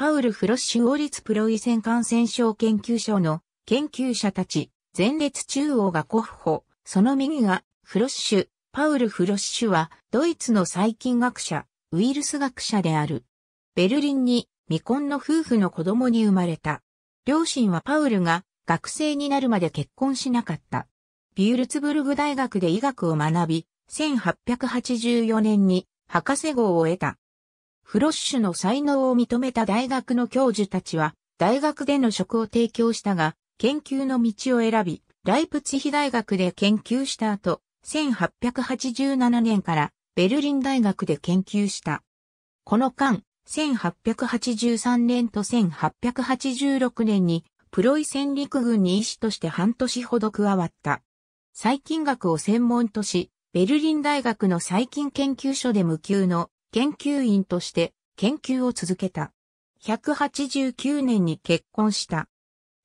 パウル・フロッシュ王立プロイセン感染症研究所の研究者たち、前列中央がコッホ、その右がフロッシュ、パウル・フロッシュはドイツの細菌学者、ウイルス学者である。ベルリンに未婚の夫婦の子供に生まれた。両親はパウルが学生になるまで結婚しなかった。ビュルツブルグ大学で医学を学び、1884年に博士号を得た。フロッシュの才能を認めた大学の教授たちは、大学での職を提供したが、研究の道を選び、ライプツヒ大学で研究した後、1887年からベルリン大学で研究した。この間、1883年と1886年にプロイセン陸軍に医師として半年ほど加わった。細菌学を専門とし、ベルリン大学の細菌研究所で無給の研究員として研究を続けた。189年に結婚した。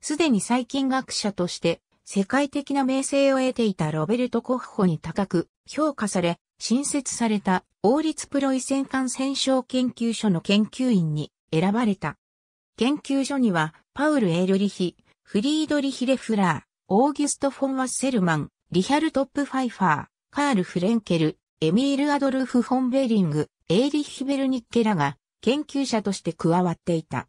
すでに細菌学者として世界的な名声を得ていたロベルト・コッホに高く評価され、新設された王立プロイセン感染症研究所の研究員に選ばれた。研究所にはパウル・エールリヒ、フリードリヒ・レフラー、オーギュスト・フォン・ワッセルマン、リヒャルトップ・ファイファー、カール・フレンケル、エミール・アドルフ・フォン・ベーリング、エーリッヒ・ベルニッケらが研究者として加わっていた。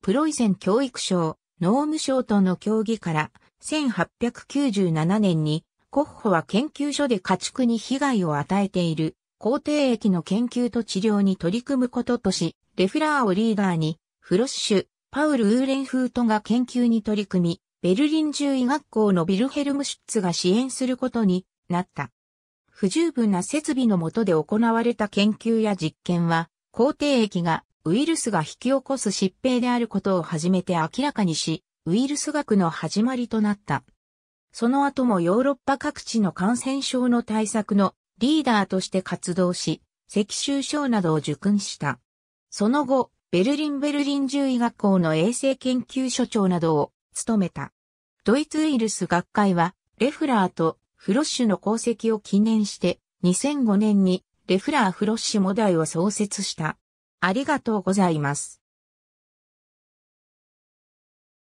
プロイセン教育省、農務省との協議から1897年にコッホは研究所で家畜に被害を与えている皇帝液の研究と治療に取り組むこととし、レフラーをリーダーにフロッシュ、パウル・ウーレンフートが研究に取り組み、ベルリン獣医学校のビルヘルム・シュッツが支援することになった。不十分な設備の下で行われた研究や実験は、抗体液がウイルスが引き起こす疾病であることを初めて明らかにし、ウイルス学の始まりとなった。その後もヨーロッパ各地の感染症の対策のリーダーとして活動し、赤臭症などを受訓した。その後、ベルリンベルリン獣医学校の衛生研究所長などを務めた。ドイツウイルス学会は、レフラーとフロッシュの功績を記念して2005年にレフラーフロッシュモダイを創設した。ありがとうございます。